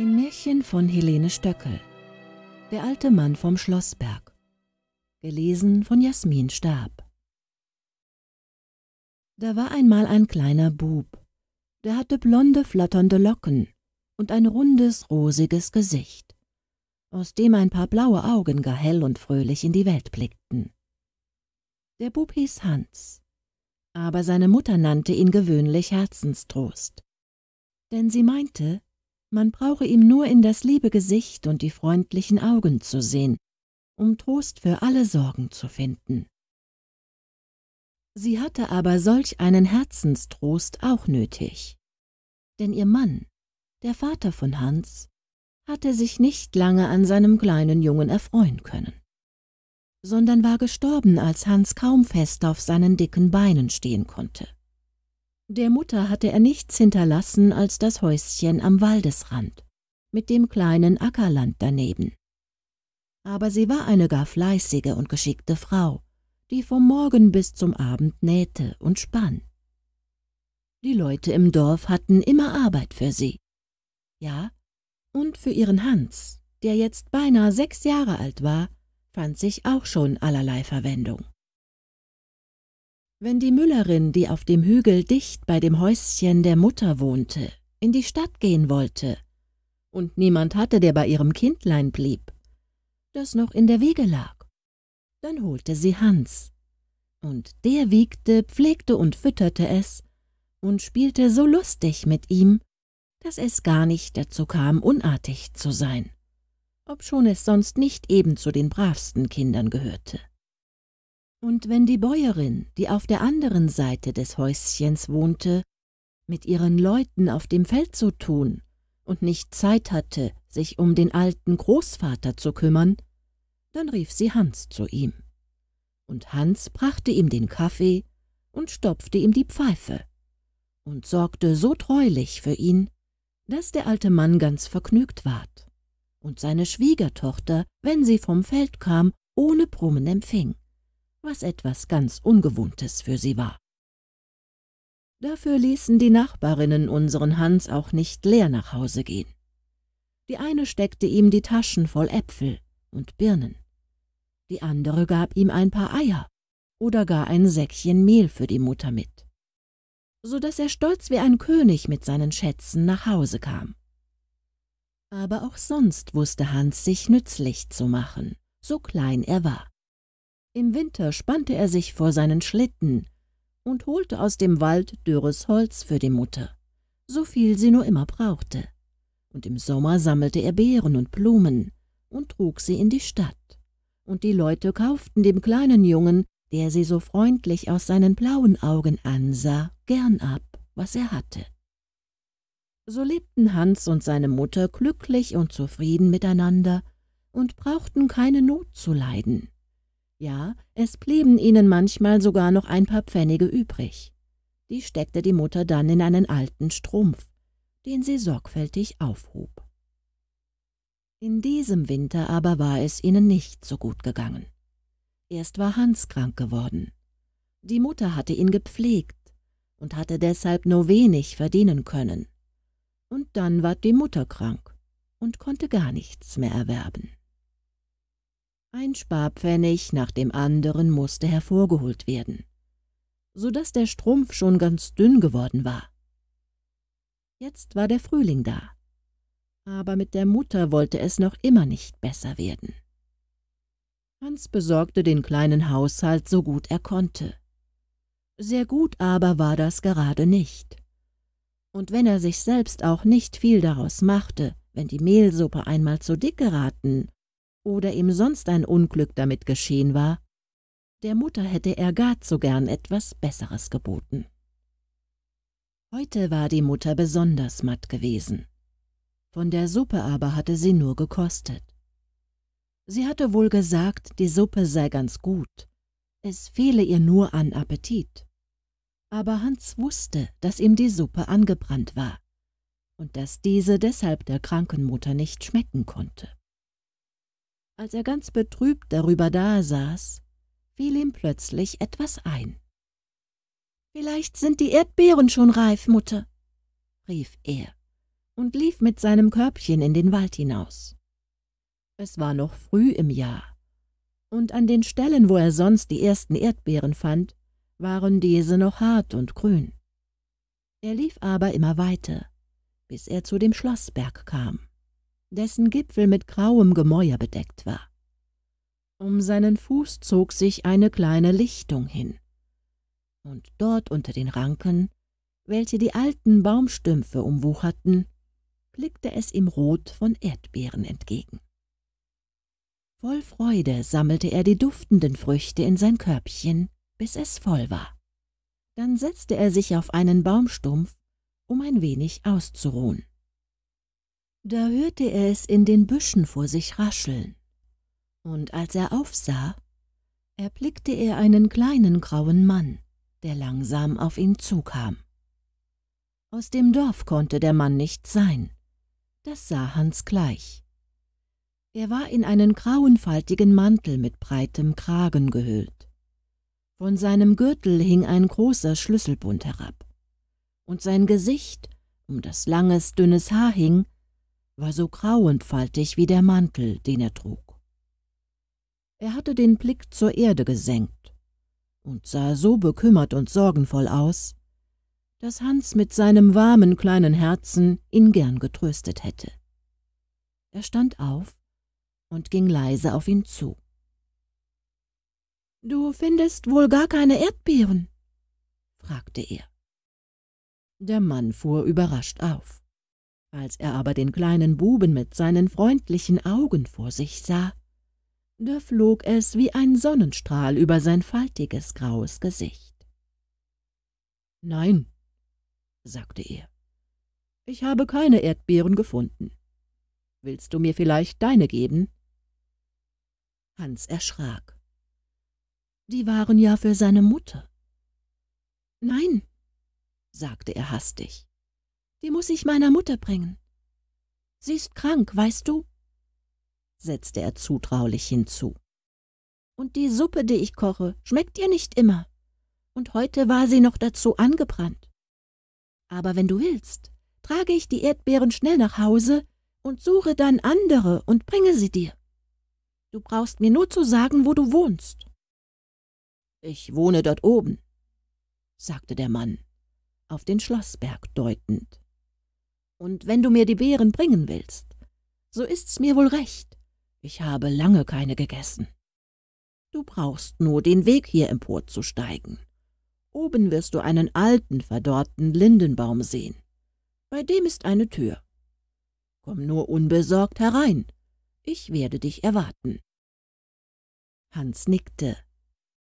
Ein Märchen von Helene Stöckel. Der alte Mann vom Schlossberg. Gelesen von Jasmin Stab. Da war einmal ein kleiner Bub. Der hatte blonde, flatternde Locken und ein rundes, rosiges Gesicht, aus dem ein paar blaue Augen gar hell und fröhlich in die Welt blickten. Der Bub hieß Hans, aber seine Mutter nannte ihn gewöhnlich Herzenstrost. Denn sie meinte, man brauche ihm nur in das liebe Gesicht und die freundlichen Augen zu sehen, um Trost für alle Sorgen zu finden. Sie hatte aber solch einen Herzenstrost auch nötig. Denn ihr Mann, der Vater von Hans, hatte sich nicht lange an seinem kleinen Jungen erfreuen können, sondern war gestorben, als Hans kaum fest auf seinen dicken Beinen stehen konnte. Der Mutter hatte er nichts hinterlassen als das Häuschen am Waldesrand mit dem kleinen Ackerland daneben. Aber sie war eine gar fleißige und geschickte Frau, die vom Morgen bis zum Abend nähte und spann. Die Leute im Dorf hatten immer Arbeit für sie. Ja, und für ihren Hans, der jetzt beinahe sechs Jahre alt war, fand sich auch schon allerlei Verwendung. Wenn die Müllerin, die auf dem Hügel dicht bei dem Häuschen der Mutter wohnte, in die Stadt gehen wollte, und niemand hatte, der bei ihrem Kindlein blieb, das noch in der Wiege lag, dann holte sie Hans, und der wiegte, pflegte und fütterte es und spielte so lustig mit ihm, dass es gar nicht dazu kam, unartig zu sein, obschon es sonst nicht eben zu den bravsten Kindern gehörte. Und wenn die Bäuerin, die auf der anderen Seite des Häuschens wohnte, mit ihren Leuten auf dem Feld zu tun und nicht Zeit hatte, sich um den alten Großvater zu kümmern, dann rief sie Hans zu ihm. Und Hans brachte ihm den Kaffee und stopfte ihm die Pfeife und sorgte so treulich für ihn, dass der alte Mann ganz vergnügt ward und seine Schwiegertochter, wenn sie vom Feld kam, ohne Brummen empfing was etwas ganz Ungewohntes für sie war. Dafür ließen die Nachbarinnen unseren Hans auch nicht leer nach Hause gehen. Die eine steckte ihm die Taschen voll Äpfel und Birnen, die andere gab ihm ein paar Eier oder gar ein Säckchen Mehl für die Mutter mit, so daß er stolz wie ein König mit seinen Schätzen nach Hause kam. Aber auch sonst wusste Hans sich nützlich zu machen, so klein er war. Im Winter spannte er sich vor seinen Schlitten und holte aus dem Wald dürres Holz für die Mutter, so viel sie nur immer brauchte. Und im Sommer sammelte er Beeren und Blumen und trug sie in die Stadt. Und die Leute kauften dem kleinen Jungen, der sie so freundlich aus seinen blauen Augen ansah, gern ab, was er hatte. So lebten Hans und seine Mutter glücklich und zufrieden miteinander und brauchten keine Not zu leiden. Ja, es blieben ihnen manchmal sogar noch ein paar Pfennige übrig. Die steckte die Mutter dann in einen alten Strumpf, den sie sorgfältig aufhob. In diesem Winter aber war es ihnen nicht so gut gegangen. Erst war Hans krank geworden. Die Mutter hatte ihn gepflegt und hatte deshalb nur wenig verdienen können. Und dann ward die Mutter krank und konnte gar nichts mehr erwerben. Ein Sparpfennig nach dem anderen musste hervorgeholt werden, so daß der Strumpf schon ganz dünn geworden war. Jetzt war der Frühling da, aber mit der Mutter wollte es noch immer nicht besser werden. Hans besorgte den kleinen Haushalt so gut er konnte. Sehr gut aber war das gerade nicht. Und wenn er sich selbst auch nicht viel daraus machte, wenn die Mehlsuppe einmal zu dick geraten oder ihm sonst ein Unglück damit geschehen war, der Mutter hätte er gar zu gern etwas Besseres geboten. Heute war die Mutter besonders matt gewesen. Von der Suppe aber hatte sie nur gekostet. Sie hatte wohl gesagt, die Suppe sei ganz gut, es fehle ihr nur an Appetit. Aber Hans wusste, dass ihm die Suppe angebrannt war und dass diese deshalb der kranken Mutter nicht schmecken konnte. Als er ganz betrübt darüber dasaß, fiel ihm plötzlich etwas ein. »Vielleicht sind die Erdbeeren schon reif, Mutter«, rief er und lief mit seinem Körbchen in den Wald hinaus. Es war noch früh im Jahr, und an den Stellen, wo er sonst die ersten Erdbeeren fand, waren diese noch hart und grün. Er lief aber immer weiter, bis er zu dem Schlossberg kam dessen Gipfel mit grauem Gemäuer bedeckt war. Um seinen Fuß zog sich eine kleine Lichtung hin, und dort unter den Ranken, welche die alten Baumstümpfe umwucherten, blickte es ihm rot von Erdbeeren entgegen. Voll Freude sammelte er die duftenden Früchte in sein Körbchen, bis es voll war. Dann setzte er sich auf einen Baumstumpf, um ein wenig auszuruhen. Da hörte er es in den Büschen vor sich rascheln, und als er aufsah, erblickte er einen kleinen grauen Mann, der langsam auf ihn zukam. Aus dem Dorf konnte der Mann nicht sein, das sah Hans gleich. Er war in einen grauenfaltigen Mantel mit breitem Kragen gehüllt. Von seinem Gürtel hing ein großer Schlüsselbund herab, und sein Gesicht, um das langes, dünnes Haar hing, war so grau und faltig wie der Mantel, den er trug. Er hatte den Blick zur Erde gesenkt und sah so bekümmert und sorgenvoll aus, dass Hans mit seinem warmen kleinen Herzen ihn gern getröstet hätte. Er stand auf und ging leise auf ihn zu. »Du findest wohl gar keine Erdbeeren?« fragte er. Der Mann fuhr überrascht auf. Als er aber den kleinen Buben mit seinen freundlichen Augen vor sich sah, da flog es wie ein Sonnenstrahl über sein faltiges graues Gesicht. »Nein«, sagte er, »ich habe keine Erdbeeren gefunden. Willst du mir vielleicht deine geben?« Hans erschrak. Die waren ja für seine Mutter. »Nein«, sagte er hastig, die muss ich meiner Mutter bringen. Sie ist krank, weißt du? setzte er zutraulich hinzu. Und die Suppe, die ich koche, schmeckt ihr nicht immer. Und heute war sie noch dazu angebrannt. Aber wenn du willst, trage ich die Erdbeeren schnell nach Hause und suche dann andere und bringe sie dir. Du brauchst mir nur zu sagen, wo du wohnst. Ich wohne dort oben, sagte der Mann, auf den Schlossberg deutend und wenn du mir die Beeren bringen willst, so ist's mir wohl recht. Ich habe lange keine gegessen. Du brauchst nur den Weg hier emporzusteigen. Oben wirst du einen alten, verdorrten Lindenbaum sehen. Bei dem ist eine Tür. Komm nur unbesorgt herein. Ich werde dich erwarten. Hans nickte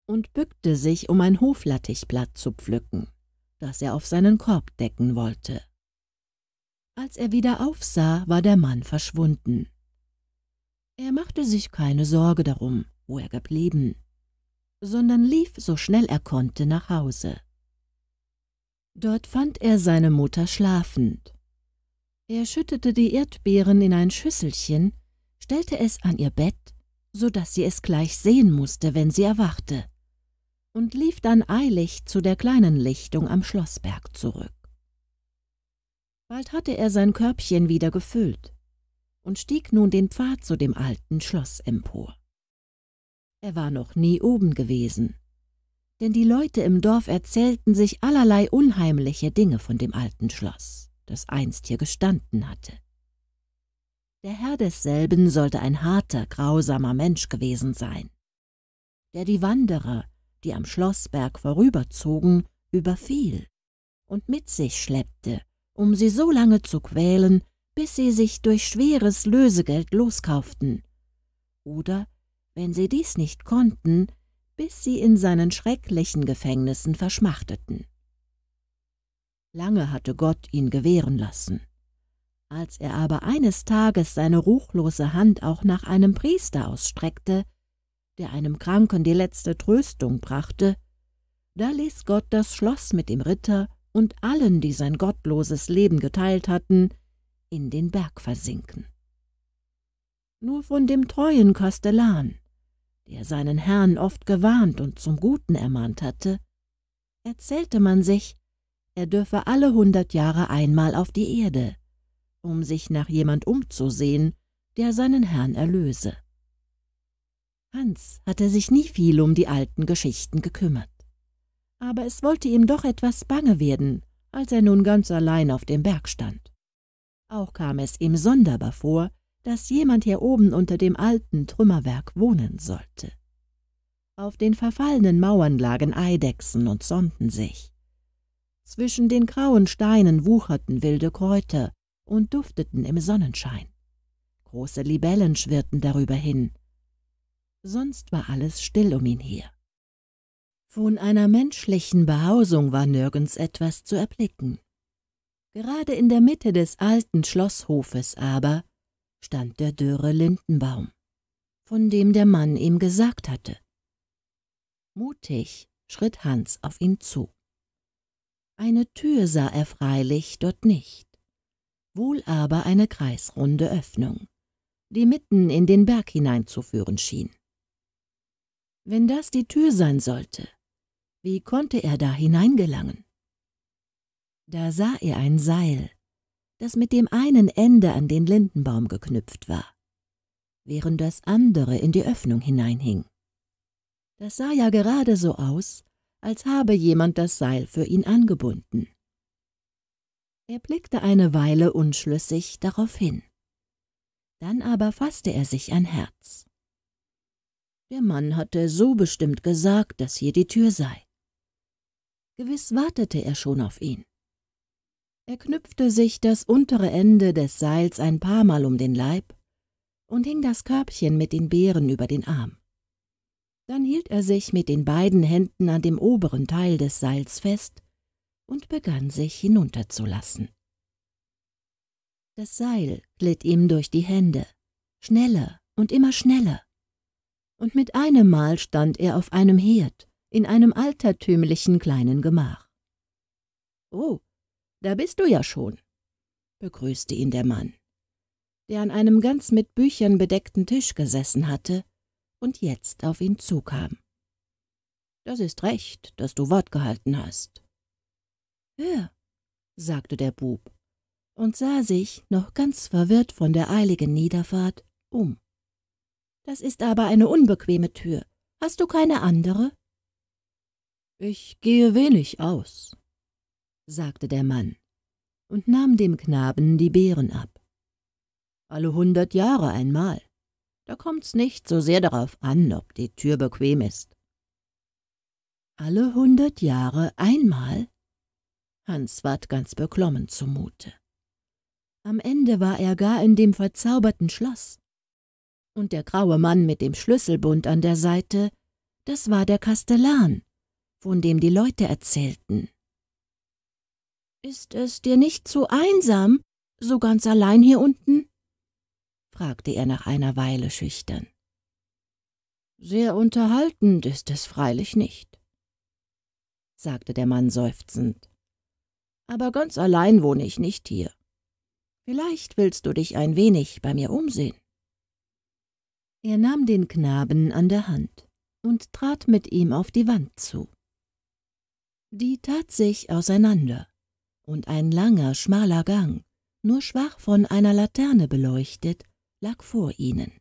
und bückte sich, um ein Hoflattichblatt zu pflücken, das er auf seinen Korb decken wollte. Als er wieder aufsah, war der Mann verschwunden. Er machte sich keine Sorge darum, wo er geblieben, sondern lief so schnell er konnte nach Hause. Dort fand er seine Mutter schlafend. Er schüttete die Erdbeeren in ein Schüsselchen, stellte es an ihr Bett, so daß sie es gleich sehen musste, wenn sie erwachte, und lief dann eilig zu der kleinen Lichtung am Schlossberg zurück. Bald hatte er sein Körbchen wieder gefüllt und stieg nun den Pfad zu dem alten Schloss empor. Er war noch nie oben gewesen, denn die Leute im Dorf erzählten sich allerlei unheimliche Dinge von dem alten Schloss, das einst hier gestanden hatte. Der Herr desselben sollte ein harter, grausamer Mensch gewesen sein, der die Wanderer, die am Schlossberg vorüberzogen, überfiel und mit sich schleppte, um sie so lange zu quälen, bis sie sich durch schweres Lösegeld loskauften. Oder, wenn sie dies nicht konnten, bis sie in seinen schrecklichen Gefängnissen verschmachteten. Lange hatte Gott ihn gewähren lassen. Als er aber eines Tages seine ruchlose Hand auch nach einem Priester ausstreckte, der einem Kranken die letzte Tröstung brachte, da ließ Gott das Schloss mit dem Ritter und allen, die sein gottloses Leben geteilt hatten, in den Berg versinken. Nur von dem treuen Kastellan, der seinen Herrn oft gewarnt und zum Guten ermahnt hatte, erzählte man sich, er dürfe alle hundert Jahre einmal auf die Erde, um sich nach jemand umzusehen, der seinen Herrn erlöse. Hans hatte sich nie viel um die alten Geschichten gekümmert aber es wollte ihm doch etwas bange werden, als er nun ganz allein auf dem Berg stand. Auch kam es ihm sonderbar vor, dass jemand hier oben unter dem alten Trümmerwerk wohnen sollte. Auf den verfallenen Mauern lagen Eidechsen und sonnten sich. Zwischen den grauen Steinen wucherten wilde Kräuter und dufteten im Sonnenschein. Große Libellen schwirrten darüber hin. Sonst war alles still um ihn her. Von einer menschlichen Behausung war nirgends etwas zu erblicken. Gerade in der Mitte des alten Schlosshofes aber stand der dürre Lindenbaum, von dem der Mann ihm gesagt hatte. Mutig schritt Hans auf ihn zu. Eine Tür sah er freilich dort nicht, wohl aber eine kreisrunde Öffnung, die mitten in den Berg hineinzuführen schien. Wenn das die Tür sein sollte, wie konnte er da hineingelangen? Da sah er ein Seil, das mit dem einen Ende an den Lindenbaum geknüpft war, während das andere in die Öffnung hineinhing. Das sah ja gerade so aus, als habe jemand das Seil für ihn angebunden. Er blickte eine Weile unschlüssig darauf hin. Dann aber fasste er sich ein Herz. Der Mann hatte so bestimmt gesagt, dass hier die Tür sei. Gewiss wartete er schon auf ihn. Er knüpfte sich das untere Ende des Seils ein paar Mal um den Leib und hing das Körbchen mit den Beeren über den Arm. Dann hielt er sich mit den beiden Händen an dem oberen Teil des Seils fest und begann sich hinunterzulassen. Das Seil glitt ihm durch die Hände, schneller und immer schneller, und mit einem Mal stand er auf einem Herd, in einem altertümlichen kleinen Gemach. Oh, da bist du ja schon, begrüßte ihn der Mann, der an einem ganz mit Büchern bedeckten Tisch gesessen hatte und jetzt auf ihn zukam. Das ist recht, dass du Wort gehalten hast. Hör, sagte der Bub und sah sich, noch ganz verwirrt von der eiligen Niederfahrt, um. Das ist aber eine unbequeme Tür. Hast du keine andere? Ich gehe wenig aus, sagte der Mann und nahm dem Knaben die Beeren ab. Alle hundert Jahre einmal. Da kommt's nicht so sehr darauf an, ob die Tür bequem ist. Alle hundert Jahre einmal? Hans ward ganz beklommen zumute. Am Ende war er gar in dem verzauberten Schloss. Und der graue Mann mit dem Schlüsselbund an der Seite, das war der Kastellan, von dem die Leute erzählten. Ist es dir nicht zu so einsam, so ganz allein hier unten? fragte er nach einer Weile schüchtern. Sehr unterhaltend ist es freilich nicht, sagte der Mann seufzend. Aber ganz allein wohne ich nicht hier. Vielleicht willst du dich ein wenig bei mir umsehen. Er nahm den Knaben an der Hand und trat mit ihm auf die Wand zu. Die tat sich auseinander, und ein langer, schmaler Gang, nur schwach von einer Laterne beleuchtet, lag vor ihnen.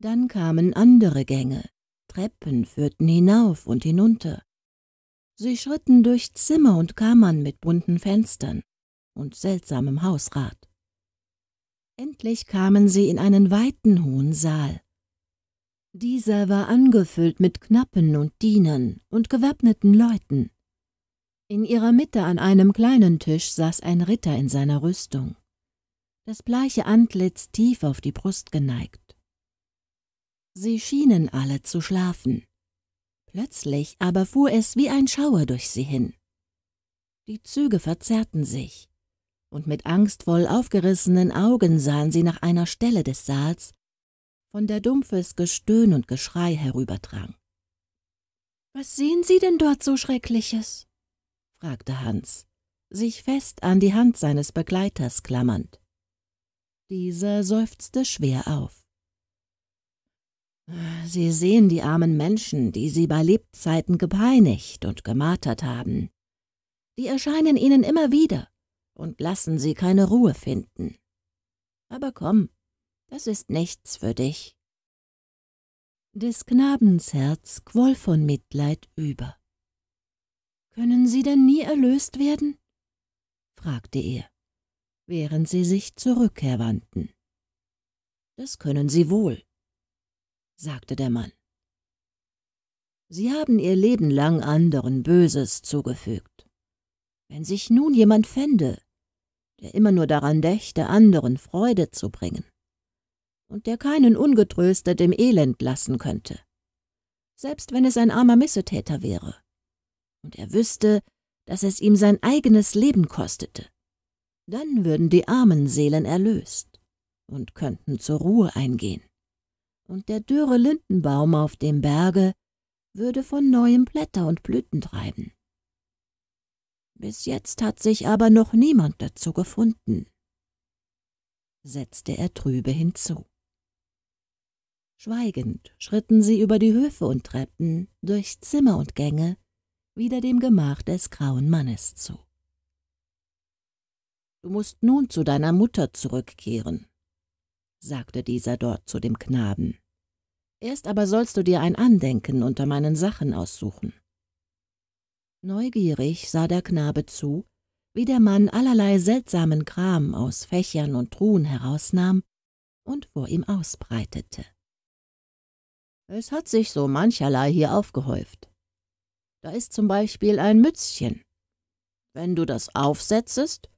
Dann kamen andere Gänge, Treppen führten hinauf und hinunter. Sie schritten durch Zimmer und Kammern mit bunten Fenstern und seltsamem Hausrat. Endlich kamen sie in einen weiten, hohen Saal, dieser war angefüllt mit Knappen und Dienern und gewappneten Leuten. In ihrer Mitte an einem kleinen Tisch saß ein Ritter in seiner Rüstung, das bleiche Antlitz tief auf die Brust geneigt. Sie schienen alle zu schlafen. Plötzlich aber fuhr es wie ein Schauer durch sie hin. Die Züge verzerrten sich, und mit angstvoll aufgerissenen Augen sahen sie nach einer Stelle des Saals, und der dumpfes Gestöhn und Geschrei herüberdrang. Was sehen Sie denn dort so Schreckliches? fragte Hans, sich fest an die Hand seines Begleiters klammernd. Dieser seufzte schwer auf. Sie sehen die armen Menschen, die Sie bei Lebzeiten gepeinigt und gemartert haben. Die erscheinen Ihnen immer wieder und lassen Sie keine Ruhe finden. Aber komm, das ist nichts für dich. Des Knabens Herz quoll von Mitleid über. Können Sie denn nie erlöst werden? fragte er, während sie sich zur Rückkehr wandten. Das können Sie wohl, sagte der Mann. Sie haben ihr Leben lang anderen Böses zugefügt. Wenn sich nun jemand fände, der immer nur daran dächte, anderen Freude zu bringen, und der keinen ungetröstet im Elend lassen könnte. Selbst wenn es ein armer Missetäter wäre. Und er wüsste, dass es ihm sein eigenes Leben kostete. Dann würden die armen Seelen erlöst und könnten zur Ruhe eingehen. Und der dürre Lindenbaum auf dem Berge würde von neuem Blätter und Blüten treiben. Bis jetzt hat sich aber noch niemand dazu gefunden, setzte er trübe hinzu. Schweigend schritten sie über die Höfe und Treppen, durch Zimmer und Gänge, wieder dem Gemach des grauen Mannes zu. Du musst nun zu deiner Mutter zurückkehren, sagte dieser dort zu dem Knaben. Erst aber sollst du dir ein Andenken unter meinen Sachen aussuchen. Neugierig sah der Knabe zu, wie der Mann allerlei seltsamen Kram aus Fächern und Truhen herausnahm und vor ihm ausbreitete. Es hat sich so mancherlei hier aufgehäuft. Da ist zum Beispiel ein Mützchen. Wenn du das aufsetzest,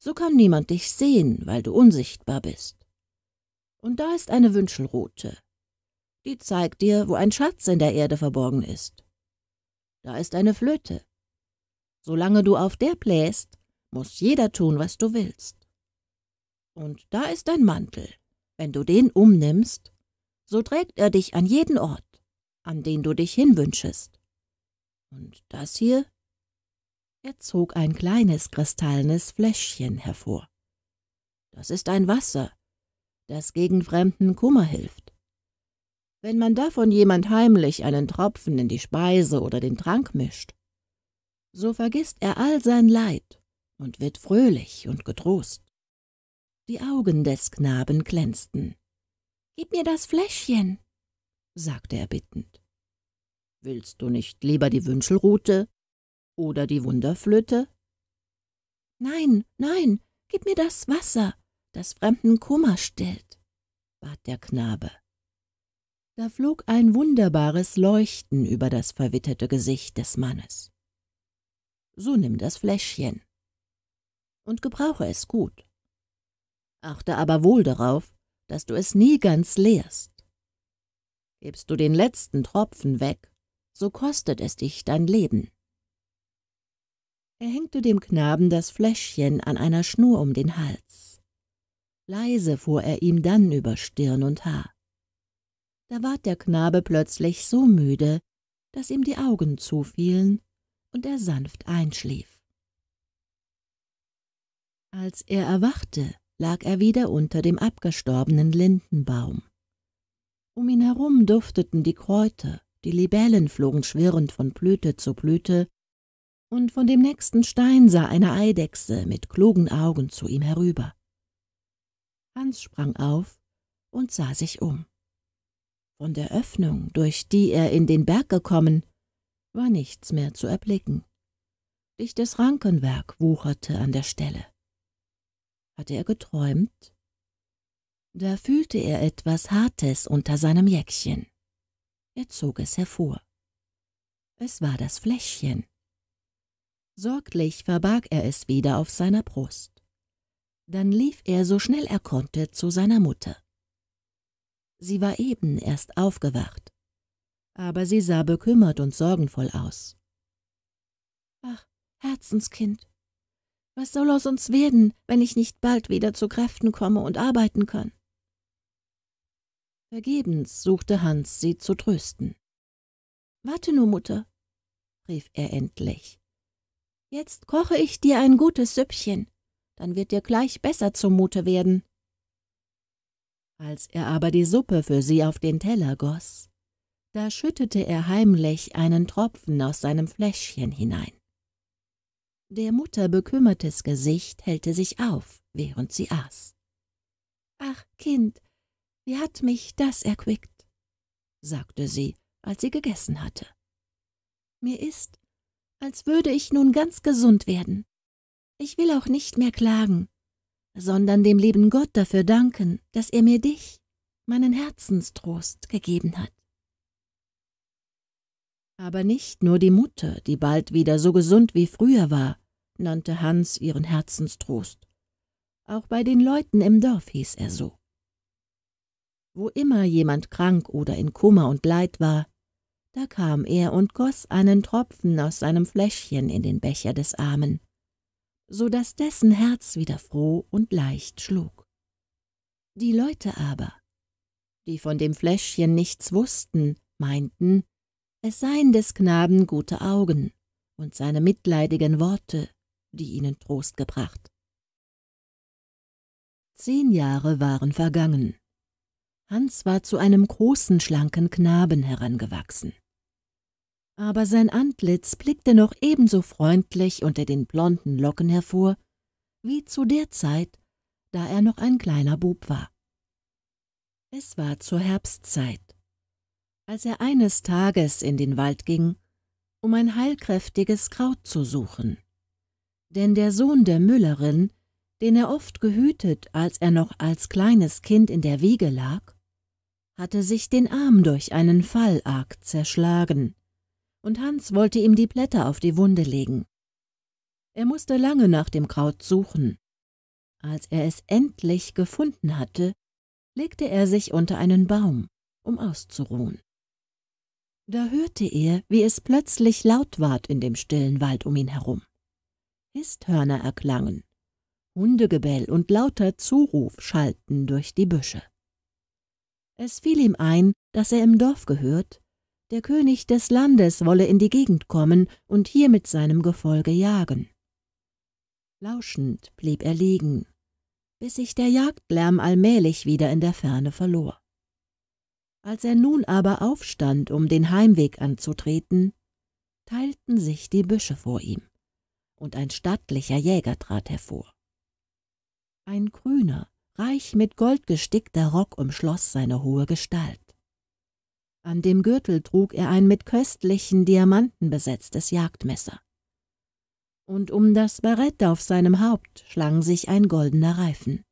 so kann niemand dich sehen, weil du unsichtbar bist. Und da ist eine Wünschelrute. Die zeigt dir, wo ein Schatz in der Erde verborgen ist. Da ist eine Flöte. Solange du auf der bläst, muss jeder tun, was du willst. Und da ist ein Mantel. Wenn du den umnimmst, so trägt er dich an jeden Ort, an den du dich hinwünschest. Und das hier? Er zog ein kleines kristallenes Fläschchen hervor. Das ist ein Wasser, das gegen fremden Kummer hilft. Wenn man davon jemand heimlich einen Tropfen in die Speise oder den Trank mischt, so vergisst er all sein Leid und wird fröhlich und getrost. Die Augen des Knaben glänzten. Gib mir das Fläschchen, sagte er bittend. Willst du nicht lieber die Wünschelrute oder die Wunderflöte? Nein, nein, gib mir das Wasser, das fremden Kummer stillt, bat der Knabe. Da flog ein wunderbares Leuchten über das verwitterte Gesicht des Mannes. So nimm das Fläschchen und gebrauche es gut. Achte aber wohl darauf, dass du es nie ganz leerst. Gibst du den letzten Tropfen weg, so kostet es dich dein Leben. Er hängte dem Knaben das Fläschchen an einer Schnur um den Hals. Leise fuhr er ihm dann über Stirn und Haar. Da ward der Knabe plötzlich so müde, dass ihm die Augen zufielen und er sanft einschlief. Als er erwachte, lag er wieder unter dem abgestorbenen Lindenbaum. Um ihn herum dufteten die Kräuter, die Libellen flogen schwirrend von Blüte zu Blüte, und von dem nächsten Stein sah eine Eidechse mit klugen Augen zu ihm herüber. Hans sprang auf und sah sich um. Von der Öffnung, durch die er in den Berg gekommen, war nichts mehr zu erblicken. Dichtes Rankenwerk wucherte an der Stelle. Hatte er geträumt? Da fühlte er etwas Hartes unter seinem Jäckchen. Er zog es hervor. Es war das Fläschchen. Sorglich verbarg er es wieder auf seiner Brust. Dann lief er so schnell er konnte zu seiner Mutter. Sie war eben erst aufgewacht, aber sie sah bekümmert und sorgenvoll aus. Ach, Herzenskind, was soll aus uns werden, wenn ich nicht bald wieder zu Kräften komme und arbeiten kann? Vergebens suchte Hans, sie zu trösten. Warte nur, Mutter, rief er endlich. Jetzt koche ich dir ein gutes Süppchen, dann wird dir gleich besser zumute werden. Als er aber die Suppe für sie auf den Teller goss, da schüttete er heimlich einen Tropfen aus seinem Fläschchen hinein. Der Mutter bekümmertes Gesicht hellte sich auf, während sie aß. »Ach, Kind, wie hat mich das erquickt«, sagte sie, als sie gegessen hatte. »Mir ist, als würde ich nun ganz gesund werden. Ich will auch nicht mehr klagen, sondern dem lieben Gott dafür danken, dass er mir dich, meinen Herzenstrost, gegeben hat. Aber nicht nur die Mutter, die bald wieder so gesund wie früher war, nannte Hans ihren Herzenstrost. Auch bei den Leuten im Dorf hieß er so. Wo immer jemand krank oder in Kummer und Leid war, da kam er und goss einen Tropfen aus seinem Fläschchen in den Becher des Armen, so daß dessen Herz wieder froh und leicht schlug. Die Leute aber, die von dem Fläschchen nichts wußten, meinten, es seien des Knaben gute Augen und seine mitleidigen Worte, die ihnen Trost gebracht. Zehn Jahre waren vergangen. Hans war zu einem großen, schlanken Knaben herangewachsen. Aber sein Antlitz blickte noch ebenso freundlich unter den blonden Locken hervor, wie zu der Zeit, da er noch ein kleiner Bub war. Es war zur Herbstzeit, als er eines Tages in den Wald ging, um ein heilkräftiges Kraut zu suchen. Denn der Sohn der Müllerin, den er oft gehütet, als er noch als kleines Kind in der Wiege lag, hatte sich den Arm durch einen Fallakt zerschlagen, und Hans wollte ihm die Blätter auf die Wunde legen. Er musste lange nach dem Kraut suchen. Als er es endlich gefunden hatte, legte er sich unter einen Baum, um auszuruhen. Da hörte er, wie es plötzlich laut ward in dem stillen Wald um ihn herum. Histhörner erklangen. Hundegebell und lauter Zuruf schallten durch die Büsche. Es fiel ihm ein, dass er im Dorf gehört, der König des Landes wolle in die Gegend kommen und hier mit seinem Gefolge jagen. Lauschend blieb er liegen, bis sich der Jagdlärm allmählich wieder in der Ferne verlor. Als er nun aber aufstand, um den Heimweg anzutreten, teilten sich die Büsche vor ihm und ein stattlicher Jäger trat hervor. Ein grüner, reich mit Gold gestickter Rock umschloss seine hohe Gestalt. An dem Gürtel trug er ein mit köstlichen Diamanten besetztes Jagdmesser. Und um das Barett auf seinem Haupt schlang sich ein goldener Reifen.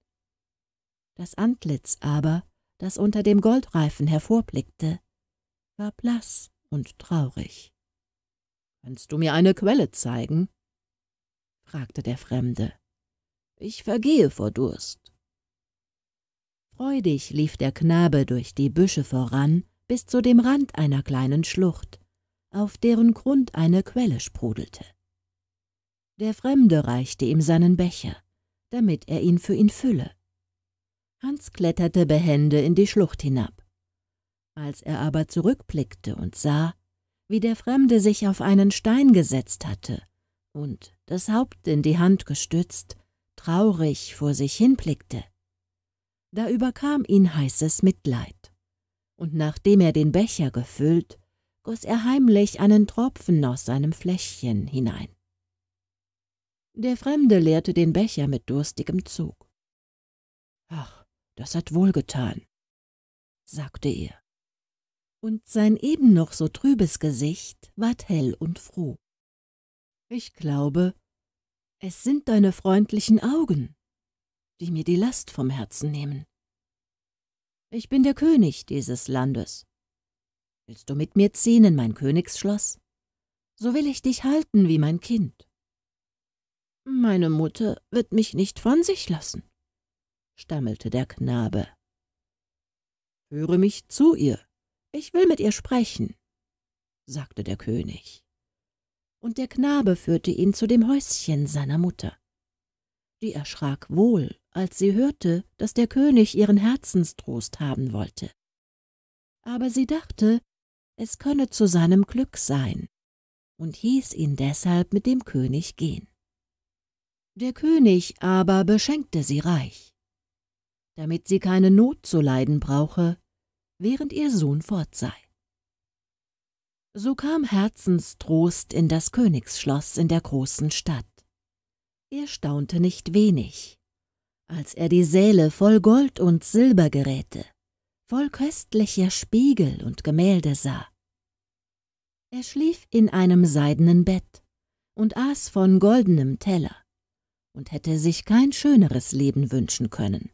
Das Antlitz aber, das unter dem Goldreifen hervorblickte, war blass und traurig. Kannst du mir eine Quelle zeigen? fragte der Fremde. Ich vergehe vor Durst. Freudig lief der Knabe durch die Büsche voran bis zu dem Rand einer kleinen Schlucht, auf deren Grund eine Quelle sprudelte. Der Fremde reichte ihm seinen Becher, damit er ihn für ihn fülle. Hans kletterte behende in die Schlucht hinab. Als er aber zurückblickte und sah, wie der Fremde sich auf einen Stein gesetzt hatte und das Haupt in die Hand gestützt, traurig vor sich hinblickte. Da überkam ihn heißes Mitleid, und nachdem er den Becher gefüllt, goss er heimlich einen Tropfen aus seinem Fläschchen hinein. Der Fremde leerte den Becher mit durstigem Zug. »Ach, das hat wohlgetan«, sagte er. Und sein eben noch so trübes Gesicht ward hell und froh. Ich glaube, es sind deine freundlichen Augen, die mir die Last vom Herzen nehmen. Ich bin der König dieses Landes. Willst du mit mir ziehen in mein Königsschloss? So will ich dich halten wie mein Kind. Meine Mutter wird mich nicht von sich lassen, stammelte der Knabe. Höre mich zu ihr, ich will mit ihr sprechen, sagte der König und der Knabe führte ihn zu dem Häuschen seiner Mutter. Die erschrak wohl, als sie hörte, dass der König ihren Herzenstrost haben wollte. Aber sie dachte, es könne zu seinem Glück sein, und hieß ihn deshalb mit dem König gehen. Der König aber beschenkte sie reich, damit sie keine Not zu leiden brauche, während ihr Sohn fort sei. So kam Herzenstrost in das Königsschloss in der großen Stadt. Er staunte nicht wenig, als er die Säle voll Gold und Silbergeräte, voll köstlicher Spiegel und Gemälde sah. Er schlief in einem seidenen Bett und aß von goldenem Teller und hätte sich kein schöneres Leben wünschen können,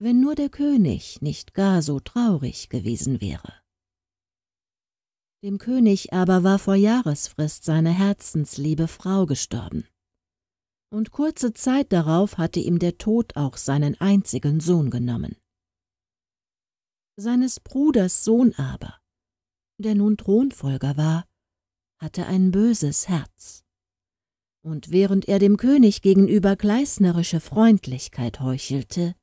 wenn nur der König nicht gar so traurig gewesen wäre. Dem König aber war vor Jahresfrist seine herzensliebe Frau gestorben. Und kurze Zeit darauf hatte ihm der Tod auch seinen einzigen Sohn genommen. Seines Bruders Sohn aber, der nun Thronfolger war, hatte ein böses Herz. Und während er dem König gegenüber gleisnerische Freundlichkeit heuchelte,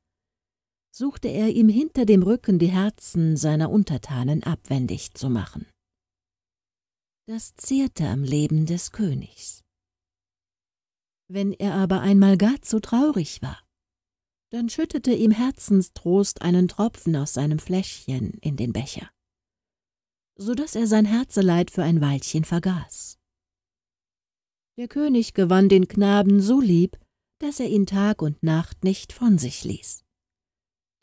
suchte er ihm hinter dem Rücken die Herzen seiner Untertanen abwendig zu machen. Das zehrte am Leben des Königs. Wenn er aber einmal gar zu traurig war, dann schüttete ihm Herzenstrost einen Tropfen aus seinem Fläschchen in den Becher, so daß er sein Herzeleid für ein Weilchen vergaß. Der König gewann den Knaben so lieb, daß er ihn Tag und Nacht nicht von sich ließ.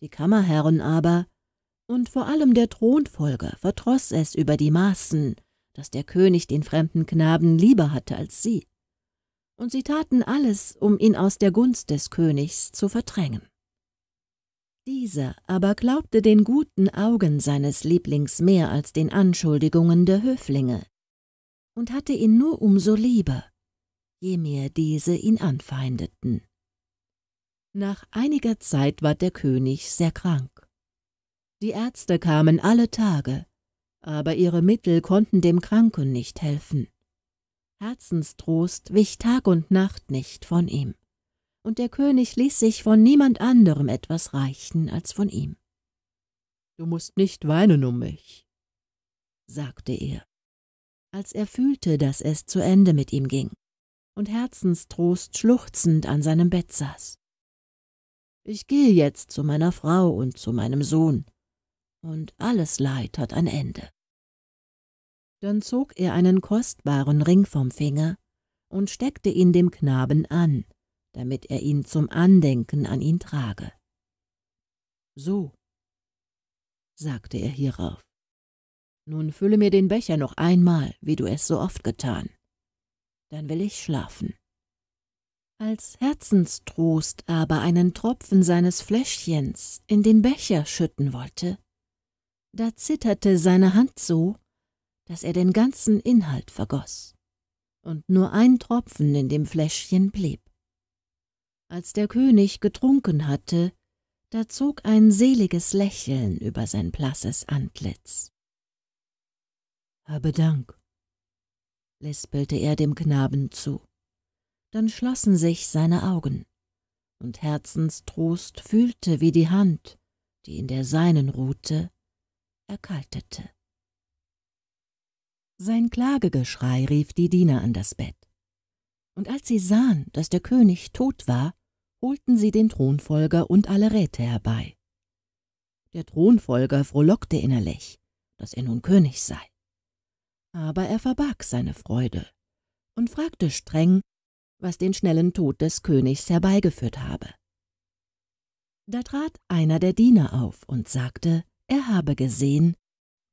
Die Kammerherren aber und vor allem der Thronfolger verdroß es über die Maßen, dass der König den fremden Knaben lieber hatte als sie. Und sie taten alles, um ihn aus der Gunst des Königs zu verdrängen. Dieser aber glaubte den guten Augen seines Lieblings mehr als den Anschuldigungen der Höflinge und hatte ihn nur um so lieber, je mehr diese ihn anfeindeten. Nach einiger Zeit ward der König sehr krank. Die Ärzte kamen alle Tage, aber ihre Mittel konnten dem Kranken nicht helfen. Herzenstrost wich Tag und Nacht nicht von ihm, und der König ließ sich von niemand anderem etwas reichen als von ihm. Du musst nicht weinen um mich, sagte er, als er fühlte, dass es zu Ende mit ihm ging, und Herzenstrost schluchzend an seinem Bett saß. Ich gehe jetzt zu meiner Frau und zu meinem Sohn, und alles Leid hat ein Ende. Dann zog er einen kostbaren Ring vom Finger und steckte ihn dem Knaben an, damit er ihn zum Andenken an ihn trage. So, sagte er hierauf, nun fülle mir den Becher noch einmal, wie du es so oft getan. Dann will ich schlafen. Als Herzenstrost aber einen Tropfen seines Fläschchens in den Becher schütten wollte, da zitterte seine Hand so, dass er den ganzen Inhalt vergoß, und nur ein Tropfen in dem Fläschchen blieb. Als der König getrunken hatte, da zog ein seliges Lächeln über sein blasses Antlitz. Habe Dank, lispelte er dem Knaben zu. Dann schlossen sich seine Augen, und Herzenstrost fühlte, wie die Hand, die in der seinen ruhte, erkaltete. Sein Klagegeschrei rief die Diener an das Bett. Und als sie sahen, dass der König tot war, holten sie den Thronfolger und alle Räte herbei. Der Thronfolger frohlockte innerlich, dass er nun König sei. Aber er verbarg seine Freude und fragte streng, was den schnellen Tod des Königs herbeigeführt habe. Da trat einer der Diener auf und sagte, er habe gesehen,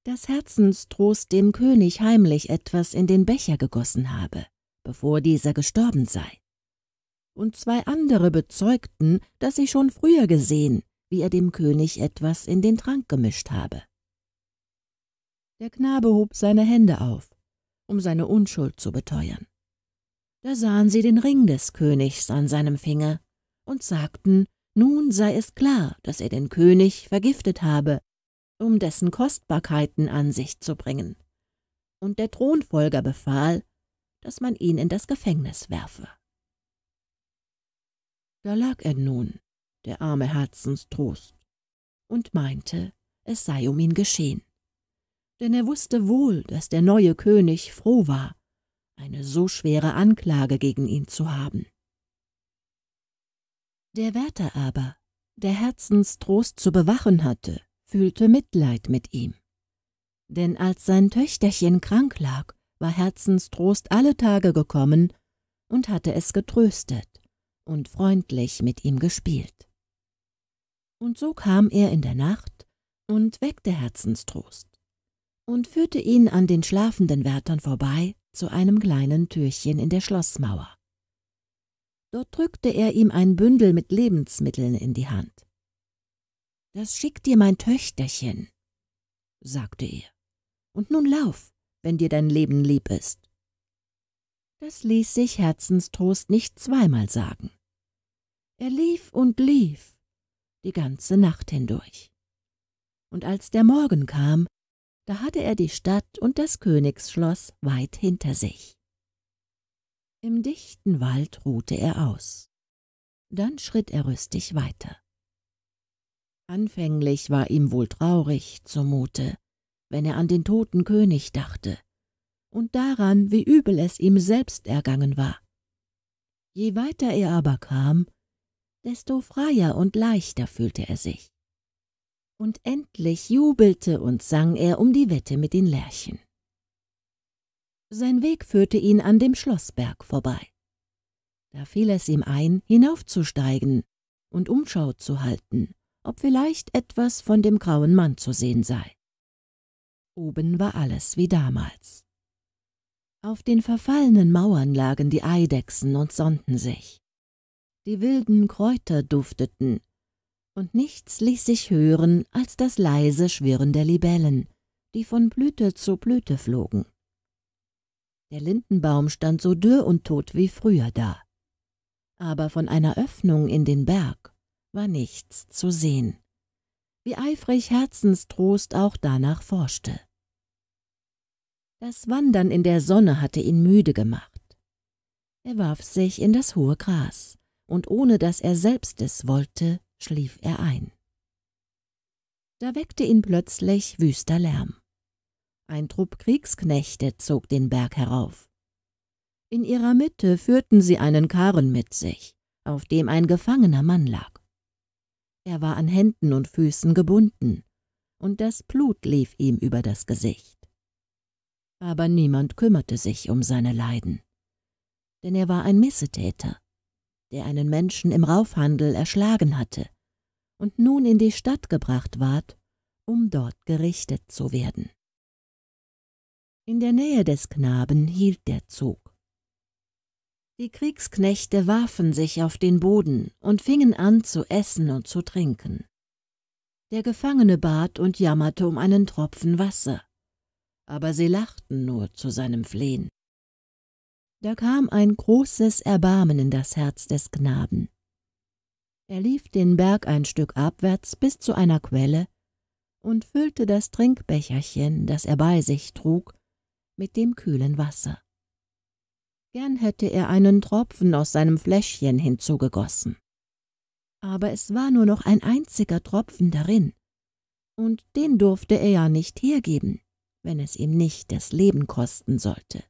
dass Herzenstrost dem König heimlich etwas in den Becher gegossen habe, bevor dieser gestorben sei. Und zwei andere bezeugten, dass sie schon früher gesehen, wie er dem König etwas in den Trank gemischt habe. Der Knabe hob seine Hände auf, um seine Unschuld zu beteuern. Da sahen sie den Ring des Königs an seinem Finger und sagten, nun sei es klar, dass er den König vergiftet habe um dessen Kostbarkeiten an sich zu bringen. Und der Thronfolger befahl, dass man ihn in das Gefängnis werfe. Da lag er nun, der arme Herzenstrost, und meinte, es sei um ihn geschehen. Denn er wusste wohl, dass der neue König froh war, eine so schwere Anklage gegen ihn zu haben. Der Wärter aber, der Herzenstrost zu bewachen hatte, fühlte Mitleid mit ihm. Denn als sein Töchterchen krank lag, war Herzenstrost alle Tage gekommen und hatte es getröstet und freundlich mit ihm gespielt. Und so kam er in der Nacht und weckte Herzenstrost und führte ihn an den schlafenden Wärtern vorbei zu einem kleinen Türchen in der Schlossmauer. Dort drückte er ihm ein Bündel mit Lebensmitteln in die Hand. Das schickt dir mein Töchterchen, sagte er. Und nun lauf, wenn dir dein Leben lieb ist. Das ließ sich Herzenstrost nicht zweimal sagen. Er lief und lief, die ganze Nacht hindurch. Und als der Morgen kam, da hatte er die Stadt und das Königsschloss weit hinter sich. Im dichten Wald ruhte er aus. Dann schritt er rüstig weiter. Anfänglich war ihm wohl traurig zumute, wenn er an den toten König dachte und daran, wie übel es ihm selbst ergangen war. Je weiter er aber kam, desto freier und leichter fühlte er sich. Und endlich jubelte und sang er um die Wette mit den Lerchen. Sein Weg führte ihn an dem Schlossberg vorbei. Da fiel es ihm ein, hinaufzusteigen und Umschau zu halten ob vielleicht etwas von dem grauen Mann zu sehen sei. Oben war alles wie damals. Auf den verfallenen Mauern lagen die Eidechsen und sonnten sich. Die wilden Kräuter dufteten, und nichts ließ sich hören als das leise Schwirren der Libellen, die von Blüte zu Blüte flogen. Der Lindenbaum stand so dürr und tot wie früher da. Aber von einer Öffnung in den Berg war nichts zu sehen, wie eifrig Herzenstrost auch danach forschte. Das Wandern in der Sonne hatte ihn müde gemacht. Er warf sich in das hohe Gras, und ohne dass er selbst es wollte, schlief er ein. Da weckte ihn plötzlich wüster Lärm. Ein Trupp Kriegsknechte zog den Berg herauf. In ihrer Mitte führten sie einen Karren mit sich, auf dem ein gefangener Mann lag. Er war an Händen und Füßen gebunden, und das Blut lief ihm über das Gesicht. Aber niemand kümmerte sich um seine Leiden, denn er war ein Missetäter, der einen Menschen im Raufhandel erschlagen hatte und nun in die Stadt gebracht ward, um dort gerichtet zu werden. In der Nähe des Knaben hielt der Zug, die Kriegsknechte warfen sich auf den Boden und fingen an zu essen und zu trinken. Der Gefangene bat und jammerte um einen Tropfen Wasser, aber sie lachten nur zu seinem Flehen. Da kam ein großes Erbarmen in das Herz des Knaben. Er lief den Berg ein Stück abwärts bis zu einer Quelle und füllte das Trinkbecherchen, das er bei sich trug, mit dem kühlen Wasser. Gern hätte er einen Tropfen aus seinem Fläschchen hinzugegossen. Aber es war nur noch ein einziger Tropfen darin, und den durfte er ja nicht hergeben, wenn es ihm nicht das Leben kosten sollte.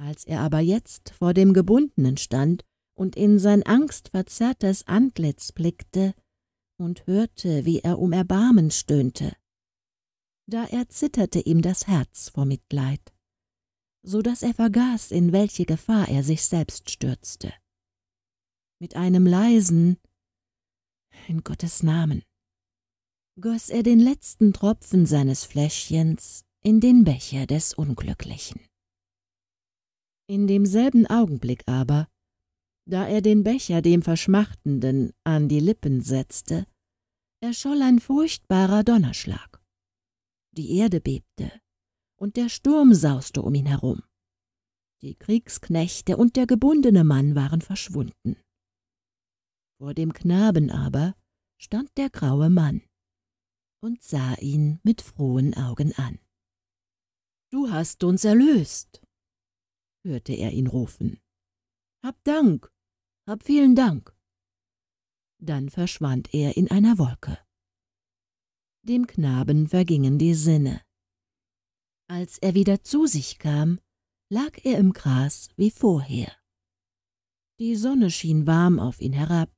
Als er aber jetzt vor dem Gebundenen stand und in sein angstverzerrtes Antlitz blickte und hörte, wie er um Erbarmen stöhnte, da erzitterte ihm das Herz vor Mitleid so daß er vergaß, in welche Gefahr er sich selbst stürzte. Mit einem leisen »In Gottes Namen« goss er den letzten Tropfen seines Fläschchens in den Becher des Unglücklichen. In demselben Augenblick aber, da er den Becher dem Verschmachtenden an die Lippen setzte, erscholl ein furchtbarer Donnerschlag. Die Erde bebte, und der Sturm sauste um ihn herum. Die Kriegsknechte und der gebundene Mann waren verschwunden. Vor dem Knaben aber stand der graue Mann und sah ihn mit frohen Augen an. Du hast uns erlöst, hörte er ihn rufen. Hab Dank, hab vielen Dank. Dann verschwand er in einer Wolke. Dem Knaben vergingen die Sinne. Als er wieder zu sich kam, lag er im Gras wie vorher. Die Sonne schien warm auf ihn herab,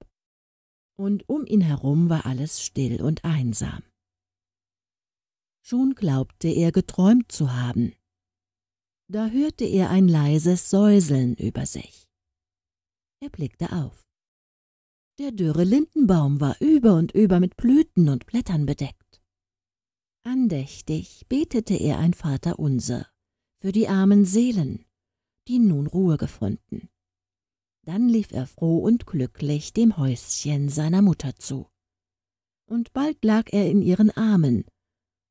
und um ihn herum war alles still und einsam. Schon glaubte er geträumt zu haben. Da hörte er ein leises Säuseln über sich. Er blickte auf. Der dürre Lindenbaum war über und über mit Blüten und Blättern bedeckt. Andächtig betete er ein Vaterunser für die armen Seelen, die nun Ruhe gefunden. Dann lief er froh und glücklich dem Häuschen seiner Mutter zu. Und bald lag er in ihren Armen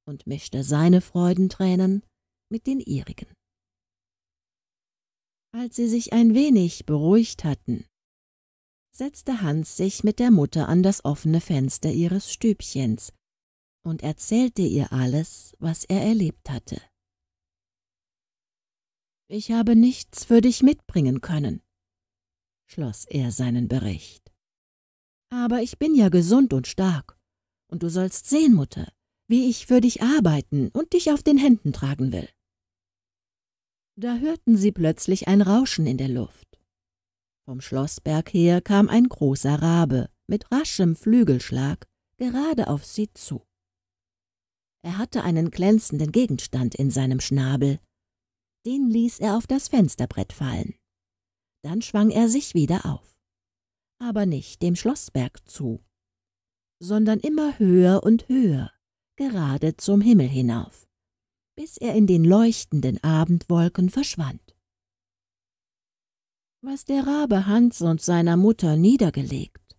und mischte seine Freudentränen mit den ihrigen. Als sie sich ein wenig beruhigt hatten, setzte Hans sich mit der Mutter an das offene Fenster ihres Stübchens und erzählte ihr alles, was er erlebt hatte. »Ich habe nichts für dich mitbringen können«, schloss er seinen Bericht. »Aber ich bin ja gesund und stark, und du sollst sehen, Mutter, wie ich für dich arbeiten und dich auf den Händen tragen will.« Da hörten sie plötzlich ein Rauschen in der Luft. Vom Schlossberg her kam ein großer Rabe mit raschem Flügelschlag gerade auf sie zu. Er hatte einen glänzenden Gegenstand in seinem Schnabel. Den ließ er auf das Fensterbrett fallen. Dann schwang er sich wieder auf. Aber nicht dem Schlossberg zu, sondern immer höher und höher, gerade zum Himmel hinauf, bis er in den leuchtenden Abendwolken verschwand. Was der Rabe Hans und seiner Mutter niedergelegt,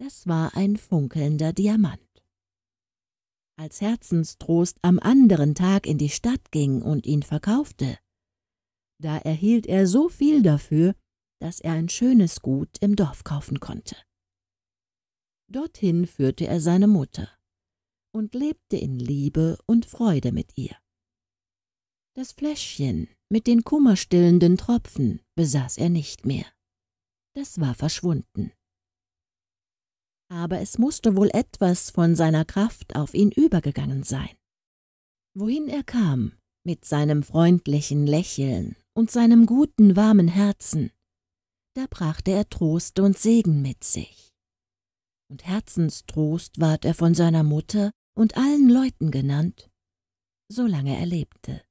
das war ein funkelnder Diamant als Herzenstrost am anderen Tag in die Stadt ging und ihn verkaufte. Da erhielt er so viel dafür, dass er ein schönes Gut im Dorf kaufen konnte. Dorthin führte er seine Mutter und lebte in Liebe und Freude mit ihr. Das Fläschchen mit den kummerstillenden Tropfen besaß er nicht mehr. Das war verschwunden aber es musste wohl etwas von seiner Kraft auf ihn übergegangen sein. Wohin er kam, mit seinem freundlichen Lächeln und seinem guten, warmen Herzen, da brachte er Trost und Segen mit sich. Und Herzenstrost ward er von seiner Mutter und allen Leuten genannt, solange er lebte.